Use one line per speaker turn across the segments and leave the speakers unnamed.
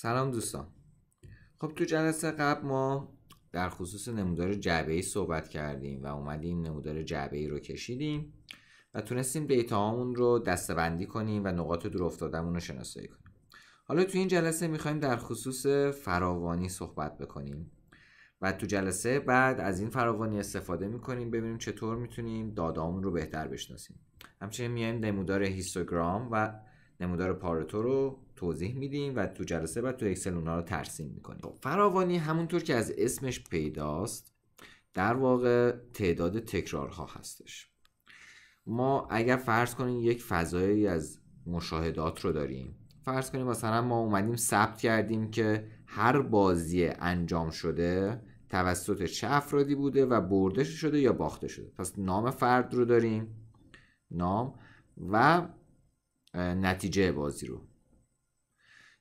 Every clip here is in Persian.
سلام دوستان خب تو جلسه قبل ما در خصوص نمودار جعبه ای صحبت کردیم و اومدیم نمودار جعبه ای رو کشیدیم و تونستیم دیتا هامون رو دستبندی کنیم و نقاط دور افتادمون رو شناسایی کنیم حالا تو این جلسه میخوایم در خصوص فراوانی صحبت بکنیم و تو جلسه بعد از این فراوانی استفاده میکنیم ببینیم چطور میتونیم دادامون رو بهتر بشناسیم همچنین میایم نمودار هیستوگرام و نمودار پارتو رو توضیح میدیم و تو جلسه بعد تو اکسل اونا رو ترسیم میکنیم خب، فراوانی همونطور که از اسمش پیداست در واقع تعداد تکرارها هستش ما اگر فرض کنیم یک فضایی از مشاهدات رو داریم فرض کنیم مثلا ما اومدیم ثبت کردیم که هر بازی انجام شده توسط چه افرادی بوده و برده شده یا باخته شده پس نام فرد رو داریم نام و نتیجه بازی رو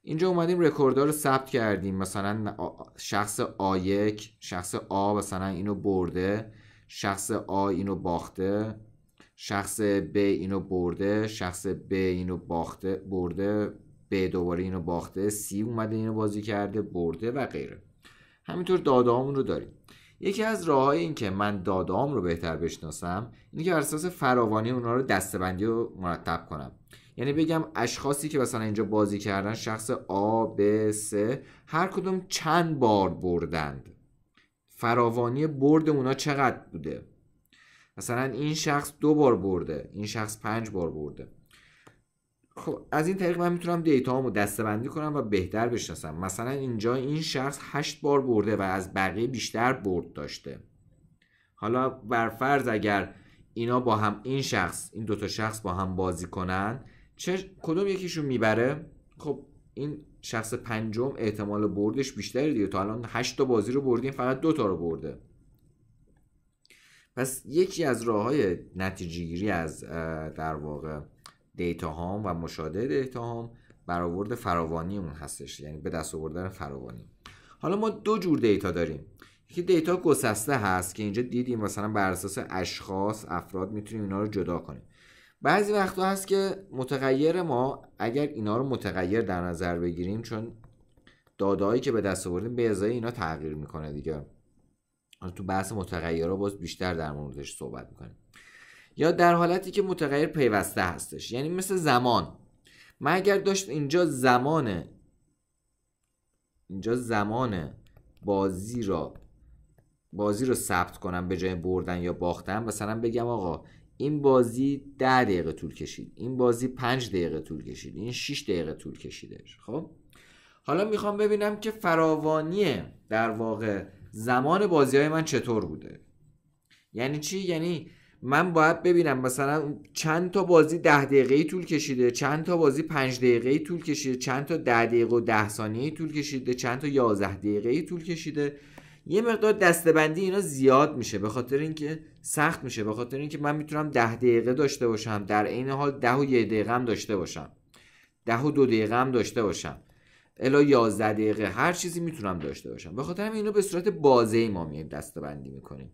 اینجا اومدیم رکوردها رو ثبت کردیم مثلا شخص آ1 شخص آ مثلا اینو برده شخص آ اینو باخته شخص ب اینو برده شخص ب اینو باخته برده ب دوباره اینو باخته سی اومده اینو بازی کرده برده و غیره همینطور دادامون رو داریم یکی از راه این که من دادام رو بهتر بشناسم اینه که بر اساس فراوانی اونا رو دستبندی و مرتب کنم یعنی بگم اشخاصی که مثلا اینجا بازی کردن شخص آ ب س هر کدوم چند بار بردند فراوانی برد اونا چقدر بوده مثلا این شخص دو بار برده این شخص پنج بار برده خب از این طریق من میتونم دیتا رو دسته بندی کنم و بهتر بشناسم مثلا اینجا این شخص هشت بار برده و از بقیه بیشتر برد داشته حالا بر فرض اگر اینا با هم این شخص این دوتا شخص با هم بازی کنن چه کدوم یکیشون میبره خب این شخص پنجم احتمال بردش بیشتری دیگه تا الان 8 تا بازی رو بردیم فقط دو تا رو برده پس یکی از راه های نتیجه گیری از در واقع دیتا هام و مشاهده دیتا هام برآورد فراوانی اون هستش یعنی به دست آوردن فراوانی حالا ما دو جور دیتا داریم یکی دیتا گسسته هست که اینجا دیدیم مثلا بر اساس اشخاص افراد میتونیم اینا رو جدا کنیم بعضی وقتا هست که متغیر ما اگر اینا رو متغیر در نظر بگیریم چون دادهایی که به دست آوردیم به ازای اینا تغییر میکنه دیگه تو بحث متغیرها باز بیشتر در موردش صحبت میکنیم یا در حالتی که متغیر پیوسته هستش یعنی مثل زمان من اگر داشت اینجا زمان اینجا زمان بازی را بازی رو ثبت کنم به جای بردن یا باختن مثلا بگم آقا این بازی 10 دقیقه طول کشید این بازی 5 دقیقه طول کشید این 6 دقیقه طول کشیدش خب حالا میخوام ببینم که فراوانی در واقع زمان بازی های من چطور بوده یعنی چی یعنی من باید ببینم مثلا چند تا بازی ده دقیقه طول کشیده چند تا بازی پنج دقیقه طول کشیده چند تا ده دقیقه و ده ثانیه طول کشیده چند تا یازده دقیقه طول کشیده یه مقدار دستبندی اینا زیاد میشه به خاطر اینکه سخت میشه به خاطر اینکه من میتونم ده دقیقه داشته باشم در عین حال ده و یه دقیقه هم داشته باشم ده و دو دقیقه هم داشته باشم الا 11 دقیقه هر چیزی میتونم داشته باشم به خاطر اینو به صورت بازه ما دسته دستبندی میکنیم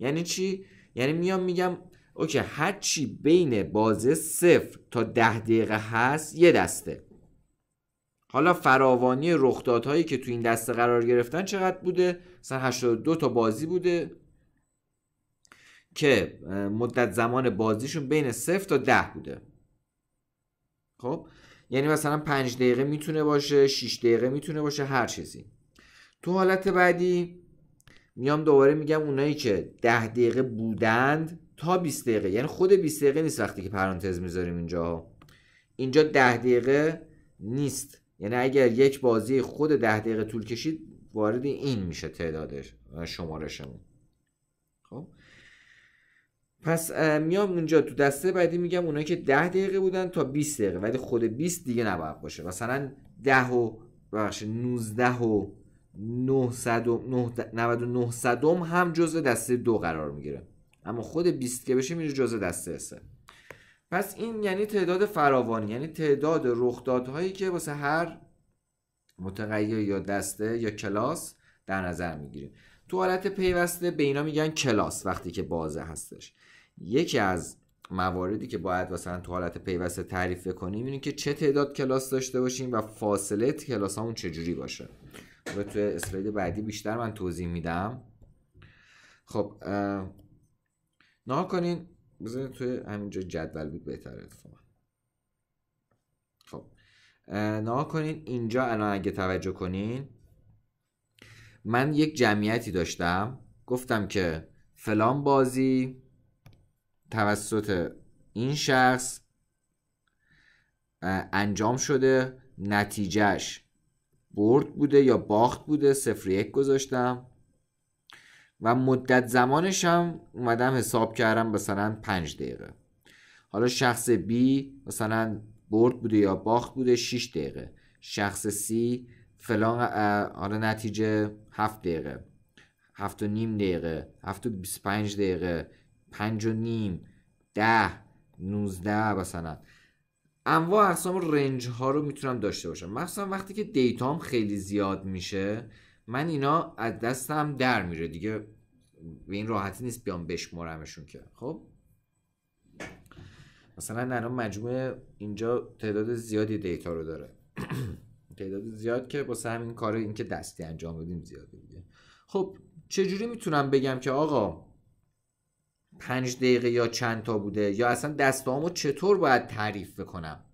یعنی چی یعنی میام میگم اوکی هر چی بین بازه صفر تا ده دقیقه هست یه دسته حالا فراوانی رخدادهایی که تو این دسته قرار گرفتن چقدر بوده مثلا 82 تا بازی بوده که مدت زمان بازیشون بین 0 تا 10 بوده خب یعنی مثلا 5 دقیقه میتونه باشه 6 دقیقه میتونه باشه هر چیزی تو حالت بعدی میام دوباره میگم اونایی که 10 دقیقه بودند تا 20 دقیقه یعنی خود 20 دقیقه نیست وقتی که پرانتز میذاریم اینجا اینجا 10 دقیقه نیست یعنی اگر یک بازی خود ده دقیقه طول کشید وارد این میشه تعدادش شمارشمون خب پس میام اونجا تو دسته بعدی میگم اونایی که 10 دقیقه بودن تا 20 دقیقه ولی خود 20 دیگه نباید باشه مثلا 10 و بخش 19 و 900 و 99 صدم هم جزء دسته دو قرار میگیره اما خود 20 که بشه میره جزء دسته 3 پس این یعنی تعداد فراوانی یعنی تعداد رخدادهایی که واسه هر متغیر یا دسته یا کلاس در نظر میگیریم تو حالت پیوسته به اینا میگن کلاس وقتی که بازه هستش یکی از مواردی که باید مثلا تو حالت پیوسته تعریف کنیم اینه که چه تعداد کلاس داشته باشیم و فاصله کلاس همون چجوری باشه و تو اسلاید بعدی بیشتر من توضیح میدم خب نها کنین بذارید توی همینجا جدول بود بهتره خب نها کنین اینجا الان اگه توجه کنین من یک جمعیتی داشتم گفتم که فلان بازی توسط این شخص انجام شده نتیجهش برد بوده یا باخت بوده صفر یک گذاشتم و مدت زمانش هم اومدم حساب کردم مثلا پنج دقیقه حالا شخص B مثلا برد بوده یا باخت بوده 6 دقیقه شخص C فلان حالا نتیجه 7 دقیقه 7 و نیم دقیقه 7 و 25 دقیقه 5 و نیم 10 19 مثلا انواع اقسام رنج ها رو میتونم داشته باشم مخصوصا وقتی که دیتام خیلی زیاد میشه من اینا از دستم در میره دیگه به این راحتی نیست بیام بشمرمشون که خب مثلا الان مجموعه اینجا تعداد زیادی دیتا رو داره تعداد زیاد که واسه همین کار اینکه دستی انجام بدیم زیاده دیگه خب چجوری میتونم بگم که آقا پنج دقیقه یا چند تا بوده یا اصلا دستامو چطور باید تعریف بکنم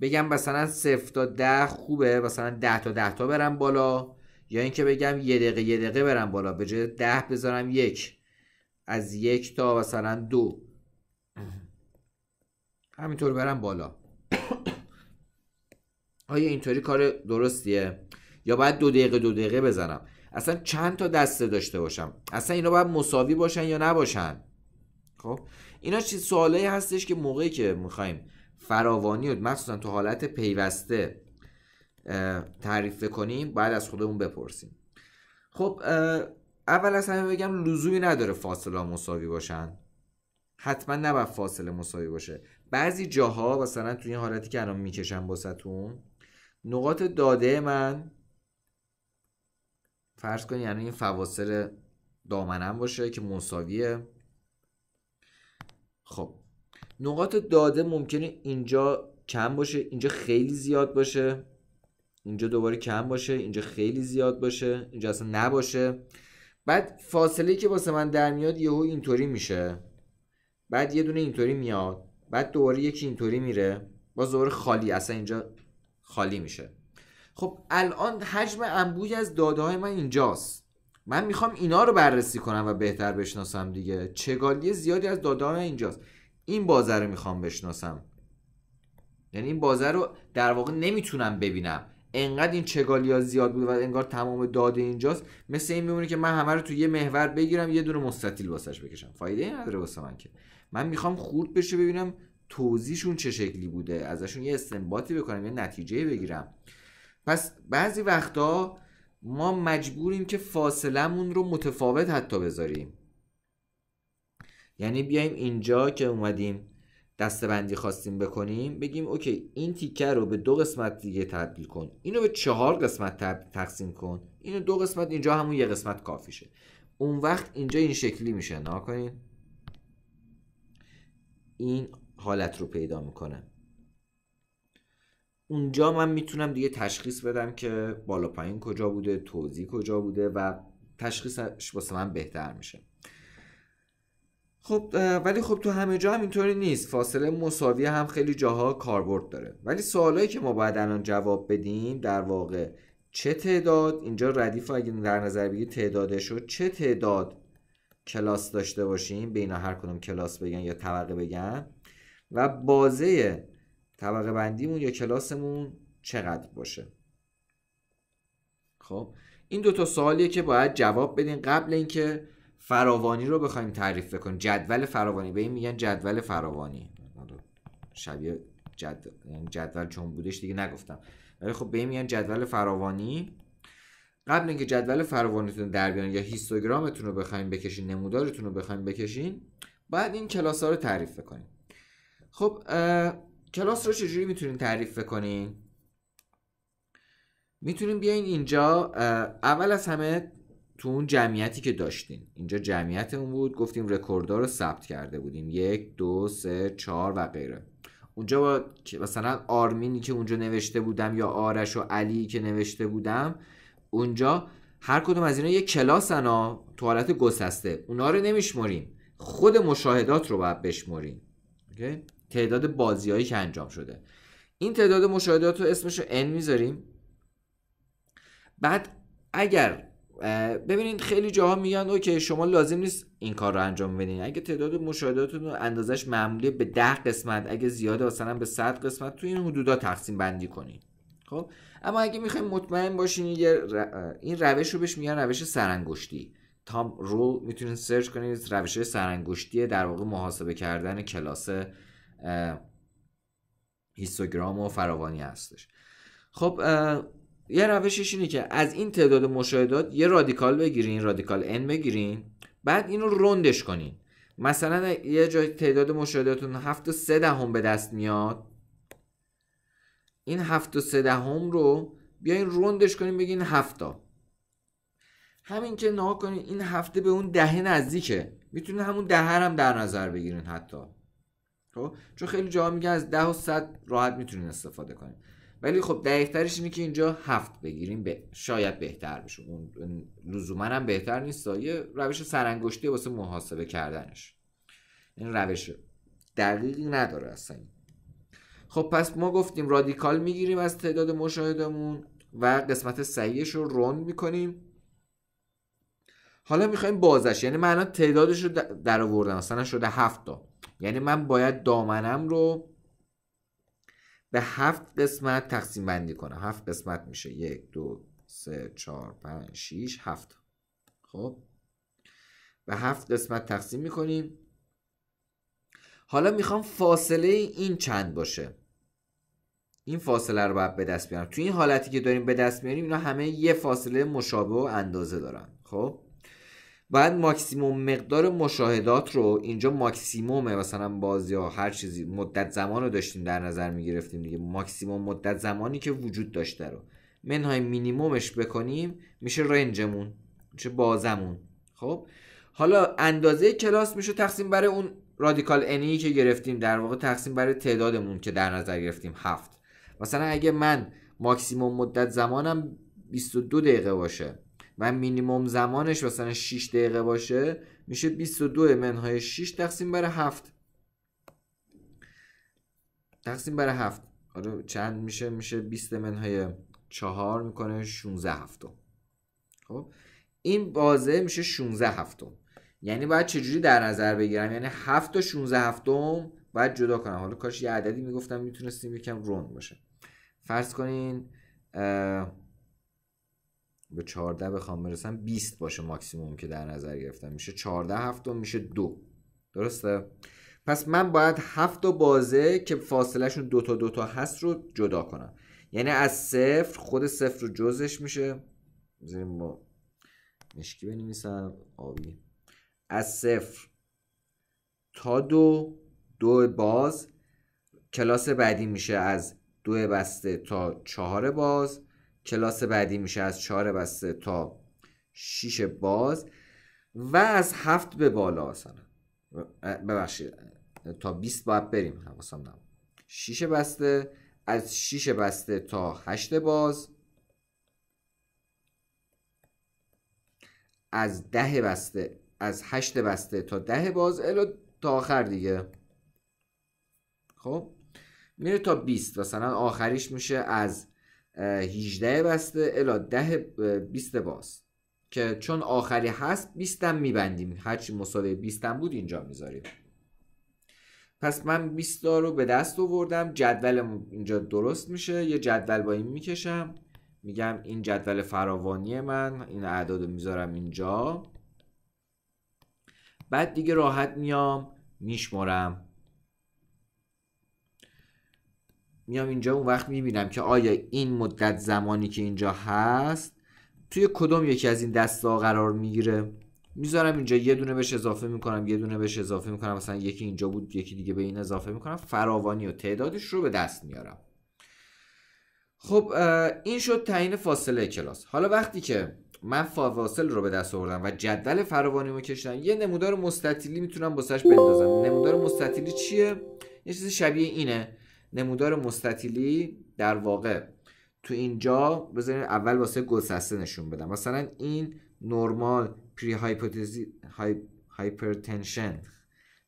بگم مثلا صفر تا ده خوبه مثلا ده تا ده تا برم بالا یا اینکه بگم یه دقیقه یه دقیقه برم بالا به جای ده بذارم یک از یک تا مثلا دو همینطور برم بالا آیا اینطوری کار درستیه یا باید دو دقیقه دو دقیقه بزنم اصلا چند تا دسته داشته باشم اصلا اینا باید مساوی باشن یا نباشن خب اینا چیز سوالایی هستش که موقعی که میخوایم فراوانی و مخصوصا تو حالت پیوسته تعریف کنیم بعد از خودمون بپرسیم خب اول از همه بگم لزومی نداره فاصله مساوی باشن حتما نباید فاصله مساوی باشه بعضی جاها مثلا تو این حالتی که الان میکشم باستون نقاط داده من فرض کنید یعنی این فواصل دامنم باشه که مساویه خب نقاط داده ممکنه اینجا کم باشه اینجا خیلی زیاد باشه اینجا دوباره کم باشه اینجا خیلی زیاد باشه اینجا اصلا نباشه بعد فاصله که واسه من در میاد یهو اینطوری میشه بعد یه دونه اینطوری میاد بعد دوباره یکی اینطوری میره با دوباره خالی اصلا اینجا خالی میشه خب الان حجم انبوی از داده های من اینجاست من میخوام اینا رو بررسی کنم و بهتر بشناسم دیگه چگالی زیادی از داده های من اینجاست این بازه رو میخوام بشناسم یعنی این بازه رو در واقع نمیتونم ببینم انقدر این چگالیا زیاد بود و انگار تمام داده اینجاست مثل این میمونه که من همه رو تو یه محور بگیرم یه دونه مستطیل واسش بکشم فایده نداره واسه من که من میخوام خورد بشه ببینم توضیحشون چه شکلی بوده ازشون یه استنباطی بکنم یه نتیجه بگیرم پس بعضی وقتا ما مجبوریم که فاصلمون رو متفاوت حتی بذاریم یعنی بیایم اینجا که اومدیم دستبندی خواستیم بکنیم بگیم اوکی این تیکه رو به دو قسمت دیگه تبدیل کن اینو به چهار قسمت تقسیم کن اینو دو قسمت اینجا همون یه قسمت کافیشه اون وقت اینجا این شکلی میشه نا کنین این حالت رو پیدا میکنه اونجا من میتونم دیگه تشخیص بدم که بالا پایین کجا بوده توضیح کجا بوده و تشخیصش واسه من بهتر میشه خب ولی خب تو همه جا هم اینطوری نیست فاصله مساوی هم خیلی جاها کاربرد داره ولی سوالایی که ما باید الان جواب بدیم در واقع چه تعداد اینجا ردیف اگه در نظر بگیر تعدادش رو چه تعداد کلاس داشته باشیم به اینا هر کدوم کلاس بگن یا طبقه بگن و بازه طبقه بندیمون یا کلاسمون چقدر باشه خب این دو تا سوالیه که باید جواب بدین قبل اینکه فراوانی رو بخوایم تعریف کنیم جدول فراوانی به میگن جدول فراوانی شبیه یعنی جدول چون بودش دیگه نگفتم ولی خب به این میگن جدول فراوانی قبل اینکه جدول فراوانیتون رو در بیان یا هیستوگرامتون رو بخوایم بکشین نمودارتون رو بخوایم بکشین باید این کلاس ها رو تعریف کنیم خب کلاس رو چجوری میتونین تعریف کنین میتونیم بیاین اینجا اول از همه تو اون جمعیتی که داشتین اینجا جمعیت اون بود گفتیم رکوردار رو ثبت کرده بودیم یک دو سه چهار و غیره اونجا با مثلا آرمینی که اونجا نوشته بودم یا آرش و علی که نوشته بودم اونجا هر کدوم از اینا یه کلاسنا تو حالت گسسته اونا رو نمیشمریم خود مشاهدات رو باید بشمریم اوکی؟ تعداد بازیایی که انجام شده این تعداد مشاهدات رو اسمش رو ان میذاریم بعد اگر ببینید خیلی جاها میگن اوکی شما لازم نیست این کار رو انجام بدین اگه تعداد مشاهداتون رو اندازش معمولی به ده قسمت اگه زیاده مثلا به 100 قسمت تو این حدودا تقسیم بندی کنین خب اما اگه میخوایم مطمئن باشین این روش رو بهش میگن روش سرانگشتی تام رول میتونید سرچ کنید روش سرانگشتی در واقع محاسبه کردن کلاس هیستوگرام و فراوانی هستش خب یه روشش اینه که از این تعداد مشاهدات یه رادیکال بگیرین رادیکال n بگیرین بعد اینو رندش کنین مثلا یه جای تعداد مشاهداتون 7 و 3 دهم به دست میاد این 7 و 3 دهم رو بیاین رندش کنین بگین 7 همین که نها کنین این هفته به اون دهه نزدیکه میتونین همون دهه هم در نظر بگیرین حتی خب؟ چون خیلی جاها میگن از ده و صد راحت میتونین استفاده کنین ولی خب دقیقترش اینه که اینجا هفت بگیریم شاید بهتر بشه اون لزوما هم بهتر نیست یه روش سرانگشتی واسه محاسبه کردنش این روش دقیقی نداره اصلا خب پس ما گفتیم رادیکال میگیریم از تعداد مشاهدمون و قسمت صحیحش رو روند میکنیم حالا میخوایم بازش یعنی من الان تعدادش رو در آوردم مثلا شده هفت تا یعنی من باید دامنم رو به هفت قسمت تقسیم بندی کنه. هفت قسمت میشه یک دو سه چهار پنج شیش هفت خب به هفت قسمت تقسیم میکنیم حالا میخوام فاصله این چند باشه این فاصله رو باید به دست بیارم توی این حالتی که داریم به دست میاریم اینا همه یه فاصله مشابه و اندازه دارن خب بعد ماکسیموم مقدار مشاهدات رو اینجا ماکسیمومه مثلا بازی ها هر چیزی مدت زمان رو داشتیم در نظر می گرفتیم دیگه ماکسیموم مدت زمانی که وجود داشته رو منهای مینیمومش بکنیم میشه رنجمون میشه بازمون خب حالا اندازه کلاس میشه تقسیم برای اون رادیکال انی که گرفتیم در واقع تقسیم برای تعدادمون که در نظر گرفتیم هفت مثلا اگه من ماکسیموم مدت زمانم 22 دقیقه باشه و مینیموم زمانش مثلا 6 دقیقه باشه میشه 22 منهای 6 تقسیم بر 7 تقسیم بر 7 حالا چند میشه میشه 20 منهای 4 میکنه 16 هفتم خب این بازه میشه 16 هفتم یعنی باید چجوری در نظر بگیرم یعنی 7 تا 16 هفتم باید جدا کنم حالا کاش یه عددی میگفتم میتونستیم یکم روند باشه فرض کنین اه به 14 بخوام برسم 20 باشه ماکسیموم که در نظر گرفتم میشه 14 هفتم میشه دو درسته پس من باید هفت تا بازه که فاصلهشون دو تا دو تا هست رو جدا کنم یعنی از صفر خود صفر رو جزش میشه بزنیم با مشکی بنویسم آبی از صفر تا دو دو باز کلاس بعدی میشه از دو بسته تا چهار باز کلاس بعدی میشه از 4 بسته تا 6 باز و از 7 به بالا اصلا ببخشید تا 20 باید بریم حواسم نبود 6 بسته از 6 بسته تا 8 باز از 10 بسته از 8 بسته تا 10 باز الا تا آخر دیگه خب میره تا 20 مثلا آخریش میشه از 18 بسته الا 10 20 باز که چون آخری هست 20 هم میبندیم هرچی مساوی 20 هم بود اینجا میذاریم پس من 20 رو به دست آوردم جدولم اینجا درست میشه یه جدول با این میکشم میگم این جدول فراوانی من این اعداد رو میذارم اینجا بعد دیگه راحت میام میشمرم میام اینجا اون وقت میبینم که آیا این مدت زمانی که اینجا هست توی کدوم یکی از این دستا قرار میگیره میذارم اینجا یه دونه بهش اضافه میکنم یه دونه بهش اضافه میکنم مثلا یکی اینجا بود یکی دیگه به این اضافه میکنم فراوانی و تعدادش رو به دست میارم خب این شد تعیین فاصله کلاس حالا وقتی که من فواصل رو به دست آوردم و جدول فراوانی رو کشتم یه نمودار مستطیلی میتونم بسش بندازم نمودار مستطیلی چیه یه چیز شبیه اینه نمودار مستطیلی در واقع تو اینجا بذارین اول واسه گسسته نشون بدم مثلا این نرمال پری هایپوتزی هایپرتنشن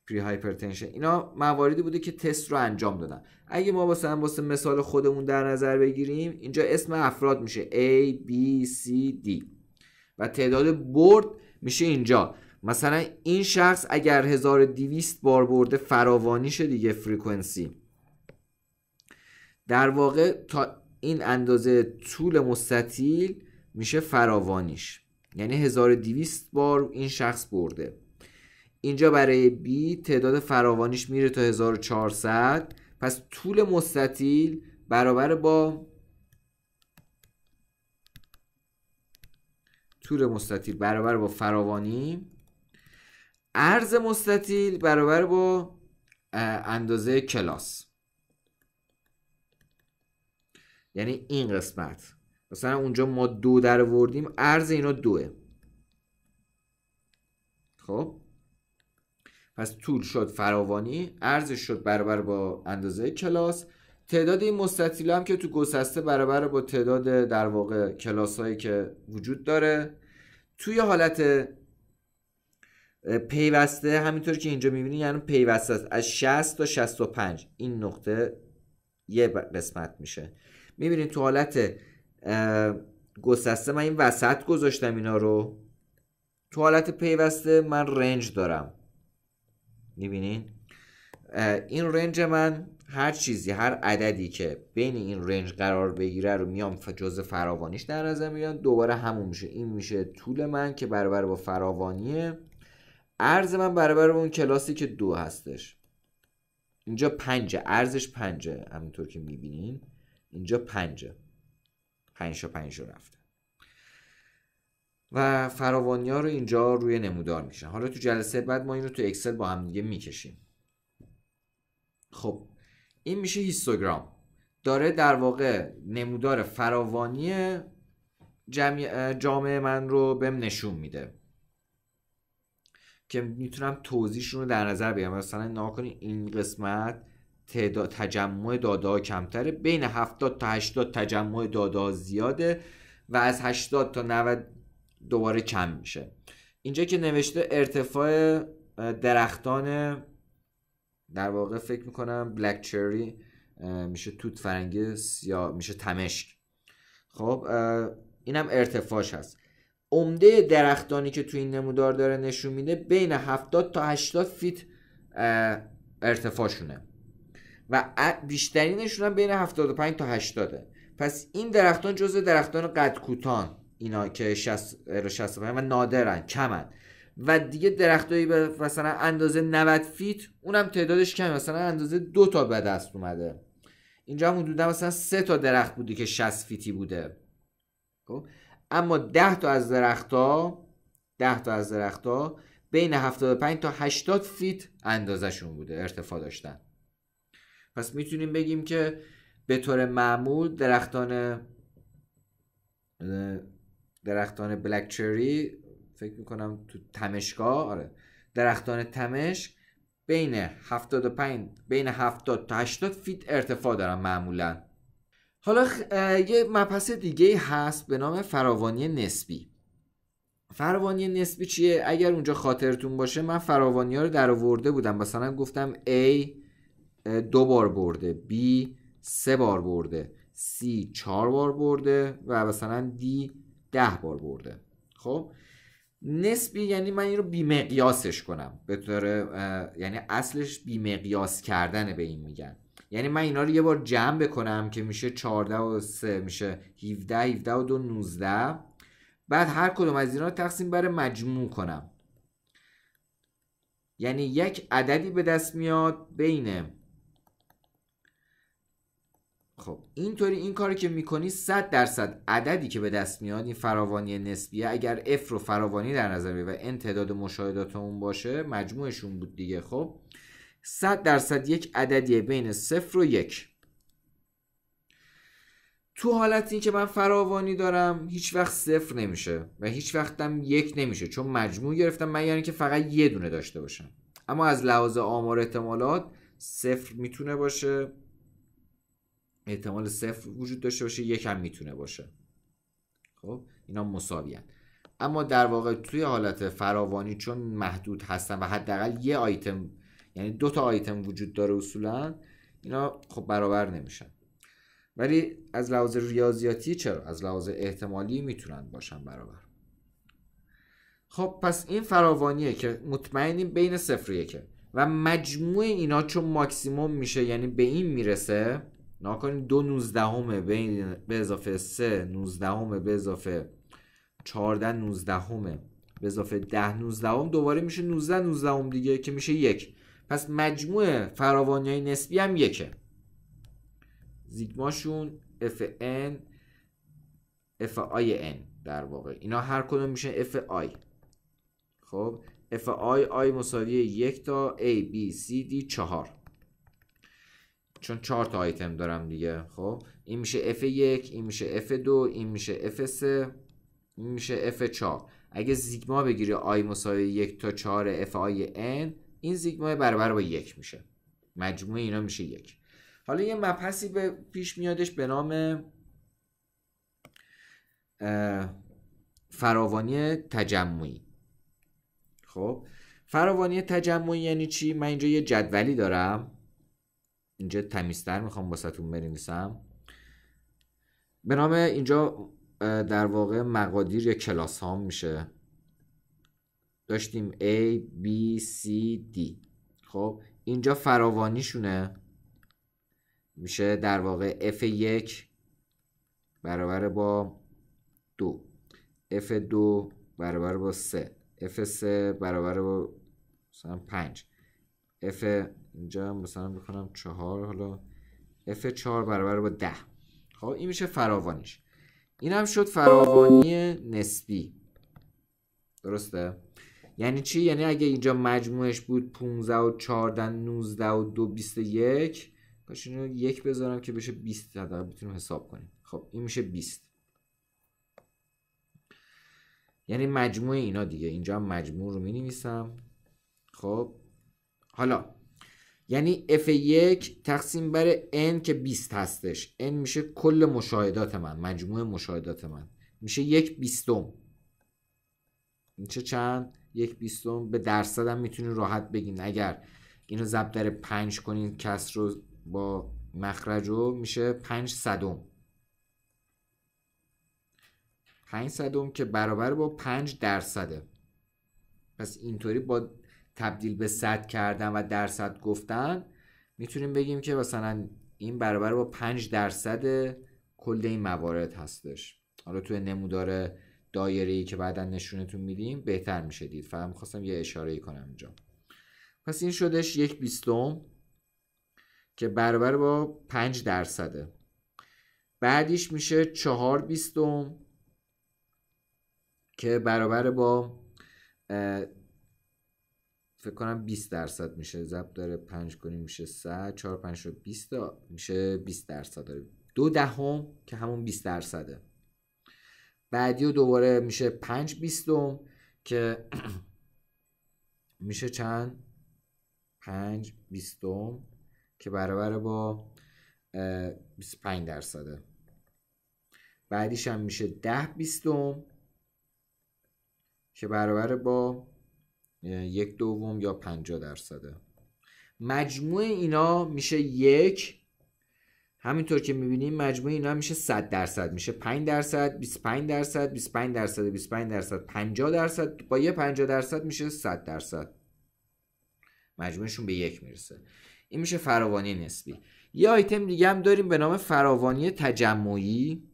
پری هایپرتنشن اینا مواردی بوده که تست رو انجام دادن اگه ما مثلا واسه مثال خودمون در نظر بگیریم اینجا اسم افراد میشه A B C D و تعداد برد میشه اینجا مثلا این شخص اگر 1200 بار برده فراوانی دیگه فریکونسی در واقع تا این اندازه طول مستطیل میشه فراوانیش یعنی 1200 بار این شخص برده اینجا برای B تعداد فراوانیش میره تا 1400 پس طول مستطیل برابر با طول مستطیل برابر با فراوانی عرض مستطیل برابر با اندازه کلاس یعنی این قسمت مثلا اونجا ما دو در وردیم عرض اینا دوه خب پس طول شد فراوانی ارزش شد برابر با اندازه کلاس تعداد این مستطیل هم که تو گسسته برابر با تعداد در واقع کلاس هایی که وجود داره توی حالت پیوسته همینطور که اینجا میبینی یعنی پیوسته از 60 تا 65 این نقطه یه قسمت میشه میبینید تو حالت گسسته من این وسط گذاشتم اینا رو تو حالت پیوسته من رنج دارم میبینین این رنج من هر چیزی هر عددی که بین این رنج قرار بگیره رو میام جز فراوانیش در نظر میگیرم دوباره همون میشه این میشه طول من که برابر با فراوانیه ارز من برابر با اون کلاسی که دو هستش اینجا پنجه ارزش پنجه همینطور که میبینین اینجا پنجه پنج پنجا رفته و فراوانی ها رو اینجا روی نمودار میشن حالا تو جلسه بعد ما این رو تو اکسل با هم دیگه میکشیم خب این میشه هیستوگرام داره در واقع نمودار فراوانی جامع جامعه من رو بهم نشون میده که میتونم توضیحشون رو در نظر بگیرم مثلا نها این قسمت تعداد تجمع دادا کمتره بین 70 تا 80 تجمع دادا زیاده و از 80 تا 90 دوباره کم میشه اینجا که نوشته ارتفاع درختان در واقع فکر میکنم بلک چری میشه توت فرنگی یا میشه تمشک خب اینم ارتفاعش هست عمده درختانی که تو این نمودار داره نشون میده بین 70 تا 80 فیت ارتفاعشونه و بیشترینشون هم بین 75 تا 80 پس این درختان جزء درختان قدکوتان اینا که 60 و نادرن کمن و دیگه درختایی به مثلا اندازه 90 فیت اونم تعدادش کم مثلا اندازه دو تا به دست اومده اینجا هم حدودا مثلا سه تا درخت بودی که 60 فیتی بوده خب؟ اما 10 تا از درختها 10 تا از ها بین 75 تا 80 فیت اندازهشون بوده ارتفاع داشتن پس میتونیم بگیم که به طور معمول درختان درختان بلک چری فکر میکنم تو تمشگاه آره درختان تمش بین 75 بین 70 تا 80 فیت ارتفاع دارن معمولا حالا یه مبحث دیگه هست به نام فراوانی نسبی فراوانی نسبی چیه اگر اونجا خاطرتون باشه من فراوانی ها رو در بودم مثلا گفتم A دو بار برده بی سه بار برده سی چهار بار برده و مثلا دی ده بار برده خب نسبی یعنی من این رو بیمقیاسش کنم به طور یعنی اصلش بیمقیاس کردن به این میگن یعنی من اینا رو یه بار جمع بکنم که میشه 14 و 3 میشه 17 17 و 2 19 بعد هر کدوم از اینا رو تقسیم بر مجموع کنم یعنی یک عددی به دست میاد بین خب اینطوری این کاری که میکنی 100 درصد عددی که به دست میاد این فراوانی نسبیه اگر F رو فراوانی در نظر بگیری و n تعداد مشاهدات اون باشه مجموعشون بود دیگه خب 100 درصد یک عددیه بین 0 و 1 تو حالت این که من فراوانی دارم هیچ وقت صفر نمیشه و هیچ وقتم یک نمیشه چون مجموع گرفتم من یعنی که فقط یه دونه داشته باشم اما از لحاظ آمار احتمالات صفر میتونه باشه احتمال صفر وجود داشته باشه یکم میتونه باشه خب اینا مساویان اما در واقع توی حالت فراوانی چون محدود هستن و حداقل یه آیتم یعنی دو تا آیتم وجود داره اصولا اینا خب برابر نمیشن ولی از لحاظ ریاضیاتی چرا از لحاظ احتمالی میتونن باشن برابر خب پس این فراوانیه که مطمئنیم بین صفر و یکه و مجموع اینا چون ماکسیموم میشه یعنی به این میرسه ناکنی دو همه به اضافه سه همه به اضافه چهارده همه به اضافه ده نوزدهم دوباره میشه نوزده نوزدهم دیگه که میشه یک پس مجموع فراوانی های نسبی هم یکه زیگماشون آی ان در واقع اینا هر کدوم میشه آی خب آی آی مساوی یک تا ای بی چهار چون چهار تا آیتم دارم دیگه خب این میشه F1 این میشه F2 این میشه F3 این میشه F4 اگه زیگما بگیری آی مساوی یک تا 4 F آی N این زیگما برابر با یک میشه مجموع اینا میشه یک حالا یه مبحثی به پیش میادش به نام فراوانی تجمعی خب فراوانی تجمعی یعنی چی من اینجا یه جدولی دارم اینجا تمیزتر میخوام باستون بنویسم به نام اینجا در واقع مقادیر یا کلاس ها میشه داشتیم A, B, C, D خب اینجا فراوانیشونه میشه در واقع F1 برابر با دو F2 برابر با 3 F3 برابر با مثلا 5 اف اینجا مثلا بکنم چهار حالا f چهار برابر با ده خب این میشه فراوانیش این هم شد فراوانی نسبی درسته یعنی چی یعنی اگه اینجا مجموعش بود 15 و 14 19 و 2 21 باش اینو یک بذارم که بشه 20 تا بتونیم حساب کنیم خب این میشه 20 یعنی مجموع اینا دیگه اینجا هم مجموع رو می نویسم خب حالا یعنی F1 تقسیم بر N که 20 هستش N میشه کل مشاهدات من مجموع مشاهدات من میشه یک بیستم میشه چند؟ یک بیستم به درصد هم میتونین راحت بگین اگر اینو ضرب در پنج کنین کس رو با مخرج رو میشه 5 صدم 5 صدم که برابر با 5 درصده پس اینطوری با تبدیل به صد کردن و درصد گفتن میتونیم بگیم که مثلا این برابر با 5 درصد کل این موارد هستش حالا توی نمودار دایره ای که بعدا نشونتون میدیم بهتر میشه دید فقط میخواستم یه اشاره ای کنم اینجا پس این شدش یک بیستم که برابر با 5 درصده بعدیش میشه چهار بیستم که برابر با فکر کنم 20 درصد میشه ضرب داره 5 کنیم میشه 100 4 5 شد 20 میشه 20 درصد داره دو دهم که همون 20 درصده بعدی و دوباره میشه 5 بیستم که میشه چند 5 بیستم که برابر با 25 درصده بعدیش هم میشه 10 بیستم که برابر با یک دوم یا 50 درصده مجموع اینا میشه یک همینطور که میبینیم مجموع اینا میشه 100 درصد میشه 5 درصد 25 درصد 25 درصد 25 درصد 50 درصد با یه 50 درصد میشه 100 درصد مجموعشون به یک میرسه این میشه فراوانی نسبی یه آیتم دیگه هم داریم به نام فراوانی تجمعی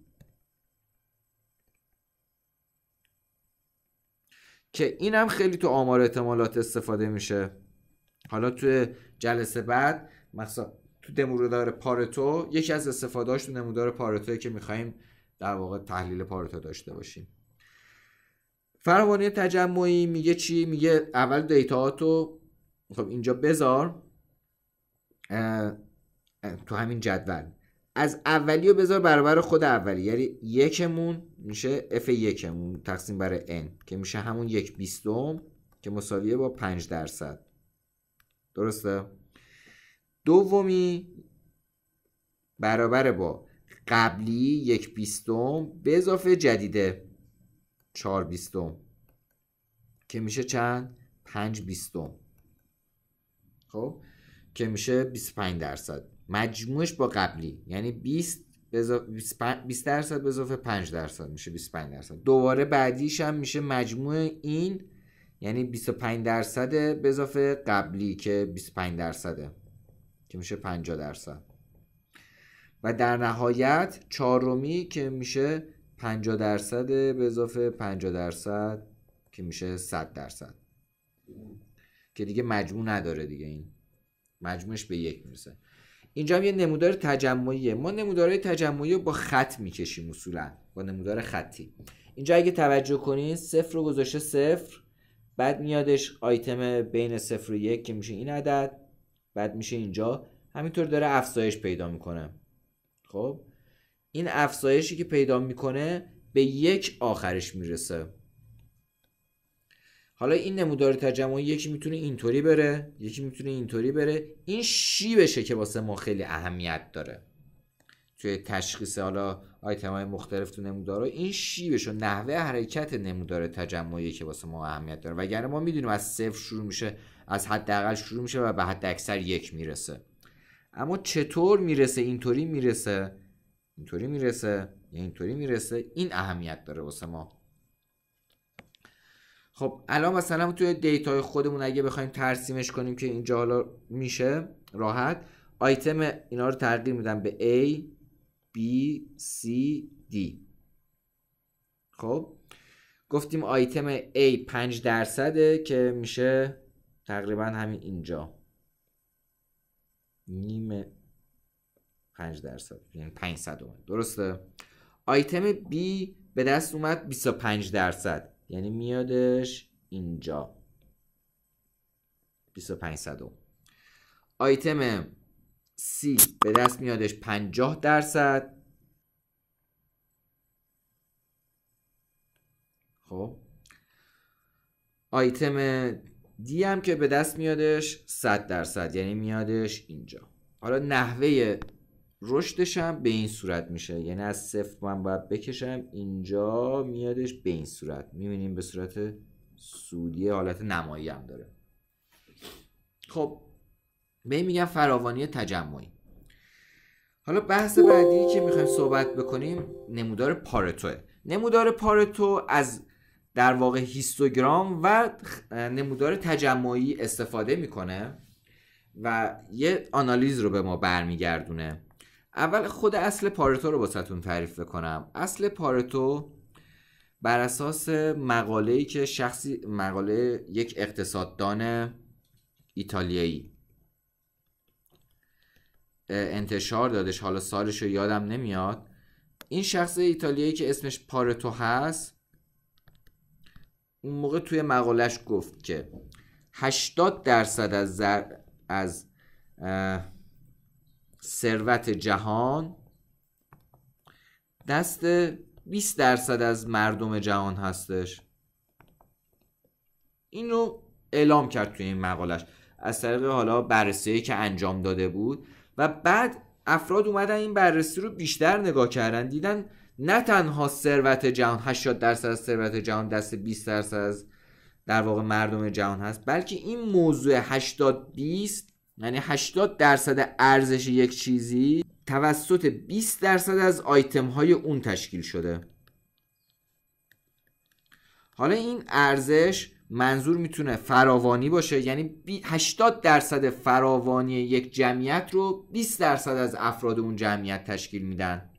که این هم خیلی تو آمار احتمالات استفاده میشه حالا تو جلسه بعد مثلا تو نمودار پارتو یکی از استفادهاش تو نمودار پارتوی که میخوایم در واقع تحلیل پارتو داشته باشیم فراوانی تجمعی میگه چی میگه اول تو خب اینجا بذار تو همین جدول از اولی رو بذار برابر خود اولی یعنی یکمون میشه اف یکمون تقسیم بر n که میشه همون یک بیستم که مساویه با پنج درصد درسته دومی برابر با قبلی یک بیستم به اضافه جدیده چهار بیستم که میشه چند پنج بیستم خب که میشه 25 درصد مجموعش با قبلی یعنی 20 20 درصد به اضافه 5 درصد میشه 25 درصد دوباره بعدیش هم میشه مجموع این یعنی 25 درصد به اضافه قبلی که 25 درصده که میشه 50 درصد و در نهایت چهارمی که میشه 50 درصد به اضافه 50 درصد که میشه 100 درصد که دیگه مجموع نداره دیگه این مجموعش به یک میرسه اینجا هم یه نمودار تجمعیه ما نمودارهای تجمعی رو با خط میکشیم اصولا با نمودار خطی اینجا اگه توجه کنین صفر رو گذاشته صفر بعد میادش آیتم بین صفر و یک که میشه این عدد بعد میشه اینجا همینطور داره افزایش پیدا میکنه خب این افزایشی که پیدا میکنه به یک آخرش میرسه حالا این نمودار تجمعی یکی میتونه اینطوری بره یکی میتونه اینطوری بره این شی شیبشه که واسه ما خیلی اهمیت داره توی تشخیص حالا آیتم های مختلف تو نمودارا این شی و نحوه حرکت نمودار تجمعی که واسه ما اهمیت داره وگرنه ما میدونیم از صفر شروع میشه از حداقل شروع میشه و به حد اکثر یک میرسه اما چطور میرسه اینطوری میرسه اینطوری میرسه یا اینطوری میرسه این اهمیت داره واسه ما خب الان مثلا توی دیتای خودمون اگه بخوایم ترسیمش کنیم که اینجا حالا میشه راحت آیتم اینا رو تغییر میدم به A B C D خب گفتیم آیتم A 5 درصده که میشه تقریبا همین اینجا نیم 5 درصد یعنی 500 درسته آیتم B به دست اومد 25 درصد یعنی میادش اینجا 25 آیتم C به دست میادش 50 درصد خب آیتم دی هم که به دست میادش 100 درصد یعنی میادش اینجا حالا نحوه رشدش هم به این صورت میشه یعنی از صفر من باید بکشم اینجا میادش به این صورت میبینیم به صورت سودی حالت نمایی هم داره خب به این میگن فراوانی تجمعی حالا بحث بعدی که میخوایم صحبت بکنیم نمودار پارتوه نمودار پارتو از در واقع هیستوگرام و نمودار تجمعی استفاده میکنه و یه آنالیز رو به ما برمیگردونه اول خود اصل پارتو رو باستون تعریف بکنم اصل پارتو بر اساس مقاله ای که شخصی مقاله یک اقتصاددان ایتالیایی انتشار دادش حالا سالش رو یادم نمیاد این شخص ایتالیایی که اسمش پارتو هست اون موقع توی مقالهش گفت که 80 درصد از از ثروت جهان دست 20 درصد از مردم جهان هستش این رو اعلام کرد توی این مقالش از طریق حالا بررسی که انجام داده بود و بعد افراد اومدن این بررسی رو بیشتر نگاه کردن دیدن نه تنها ثروت جهان 80 درصد از ثروت جهان دست 20 درصد از در واقع مردم جهان هست بلکه این موضوع 80 20 یعنی 80 درصد ارزش یک چیزی توسط 20 درصد از آیتم های اون تشکیل شده حالا این ارزش منظور میتونه فراوانی باشه یعنی 80 درصد فراوانی یک جمعیت رو 20 درصد از افراد اون جمعیت تشکیل میدن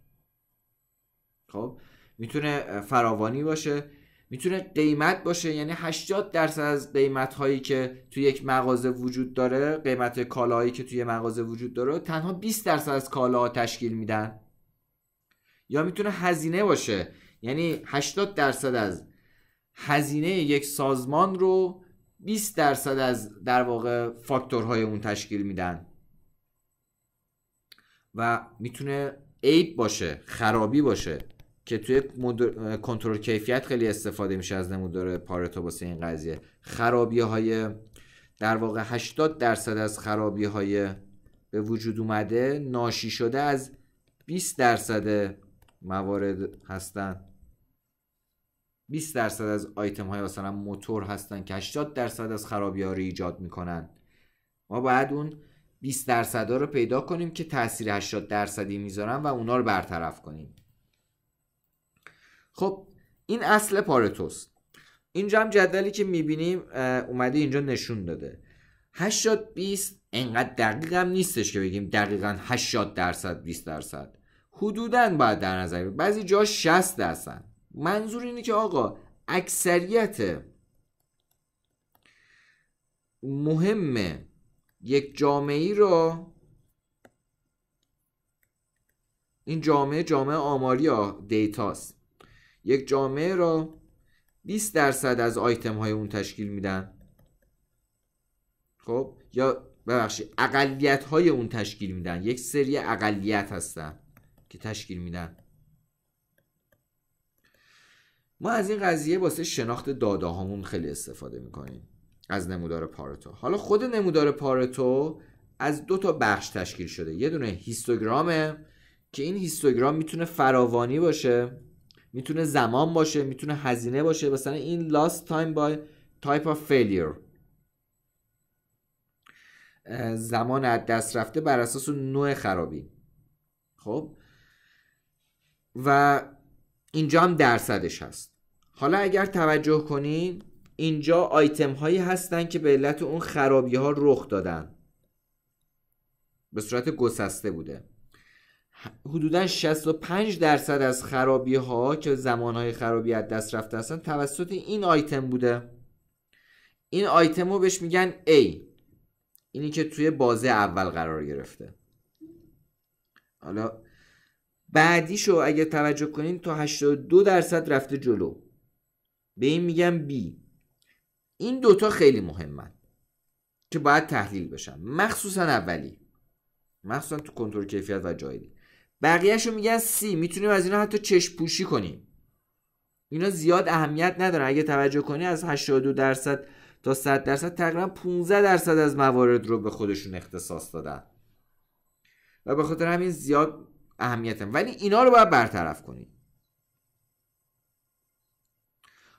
خب میتونه فراوانی باشه میتونه قیمت باشه یعنی 80 درصد از قیمت هایی که توی یک مغازه وجود داره قیمت کالاهایی که توی مغازه وجود داره تنها 20 درصد از کالاها تشکیل میدن یا میتونه هزینه باشه یعنی 80 درصد از هزینه یک سازمان رو 20 درصد از در واقع فاکتورهای اون تشکیل میدن و میتونه عیب باشه خرابی باشه که توی مدر... کنترل کیفیت خیلی استفاده میشه از نمودار پارتو واسه این قضیه خرابی های در واقع 80 درصد از خرابی های به وجود اومده ناشی شده از 20 درصد موارد هستن 20 درصد از آیتم های مثلا موتور هستن که 80 درصد از خرابی ها رو ایجاد میکنن ما باید اون 20 درصد ها رو پیدا کنیم که تاثیر 80 درصدی میذارن و اونا رو برطرف کنیم خب این اصل پارتوس اینجا هم جدلی که میبینیم اومده اینجا نشون داده 80 20 انقدر دقیق هم نیستش که بگیم دقیقا 80 درصد 20 درصد حدودا باید در نظر بگیم بعضی جا 60 درصد منظور اینه که آقا اکثریت مهم یک جامعه ای را این جامعه جامعه آماری دیتاست یک جامعه را 20 درصد از آیتم های اون تشکیل میدن خب یا ببخشید اقلیت های اون تشکیل میدن یک سری اقلیت هستن که تشکیل میدن ما از این قضیه واسه شناخت داده هامون خیلی استفاده میکنیم از نمودار پارتو حالا خود نمودار پارتو از دو تا بخش تشکیل شده یه دونه هیستوگرامه که این هیستوگرام میتونه فراوانی باشه میتونه زمان باشه میتونه هزینه باشه مثلا این last time by type of failure زمان از دست رفته بر اساس نوع خرابی خب و اینجا هم درصدش هست حالا اگر توجه کنین اینجا آیتم هایی هستن که به علت اون خرابی ها رخ دادن به صورت گسسته بوده حدودا 65 درصد از خرابی ها که های خرابی از دست رفته هستن توسط این آیتم بوده این آیتم رو بهش میگن A اینی که توی بازه اول قرار گرفته حالا بعدیشو اگه توجه کنین تا 82 درصد رفته جلو به این میگن B این دوتا خیلی مهمن که باید تحلیل بشن مخصوصا اولی مخصوصا تو کنترل کیفیت و جایی بقیهش رو میگن سی میتونیم از اینا حتی چشم پوشی کنیم اینا زیاد اهمیت نداره اگه توجه کنی از 82 درصد تا 100 درصد تقریبا 15 درصد از موارد رو به خودشون اختصاص دادن و به خاطر همین زیاد اهمیت هم. ولی اینا رو باید برطرف کنیم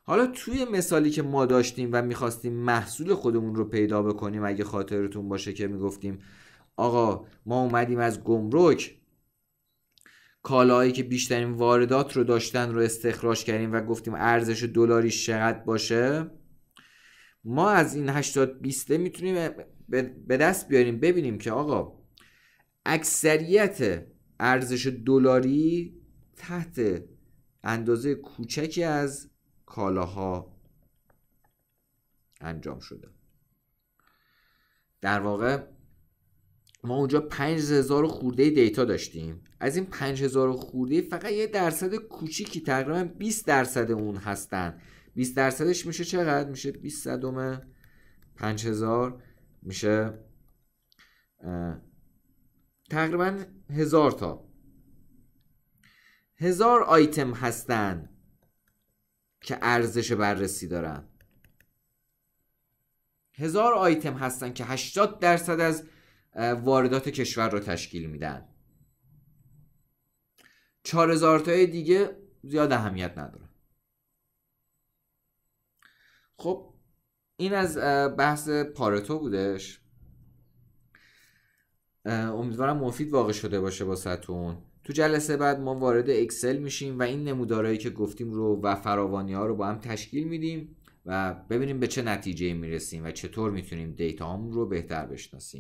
حالا توی مثالی که ما داشتیم و میخواستیم محصول خودمون رو پیدا بکنیم اگه خاطرتون باشه که میگفتیم آقا ما اومدیم از گمرک کالاهایی که بیشترین واردات رو داشتن رو استخراج کردیم و گفتیم ارزش دلاری چقدر باشه ما از این 80 20 میتونیم به دست بیاریم ببینیم که آقا اکثریت ارزش دلاری تحت اندازه کوچکی از کالاها انجام شده در واقع ما اونجا 5000 خورده دیتا داشتیم از این 5000 خورده فقط یه درصد کوچیکی تقریبا 20 درصد اون هستن 20 درصدش میشه چقدر میشه 20 صدم 5000 میشه تقریبا هزار تا هزار آیتم هستن که ارزش بررسی دارن هزار آیتم هستن که 80 درصد از واردات کشور رو تشکیل میدن 4000 تای دیگه زیاد اهمیت نداره خب این از بحث پارتو بودش امیدوارم مفید واقع شده باشه با ستون تو جلسه بعد ما وارد اکسل میشیم و این نمودارهایی که گفتیم رو و فراوانی ها رو با هم تشکیل میدیم و ببینیم به چه نتیجه میرسیم و چطور میتونیم دیتا رو بهتر بشناسیم